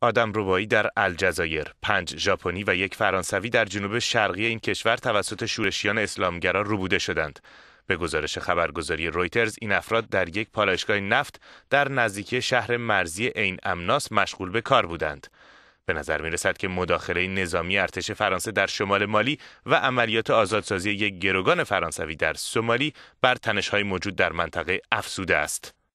آدم روبایی در الجزایر، پنج ژاپنی و یک فرانسوی در جنوب شرقی این کشور توسط شورشیان اسلامگرا روبوده شدند. به گزارش خبرگزاری رویترز این افراد در یک پالایشگاه نفت در نزدیکی شهر مرزی عین امناس مشغول به کار بودند. به نظر می رسد که مداخله نظامی ارتش فرانسه در شمال مالی و عملیات آزادسازی یک گروگان فرانسوی در سومالی بر تنش‌های موجود در منطقه افسوده است.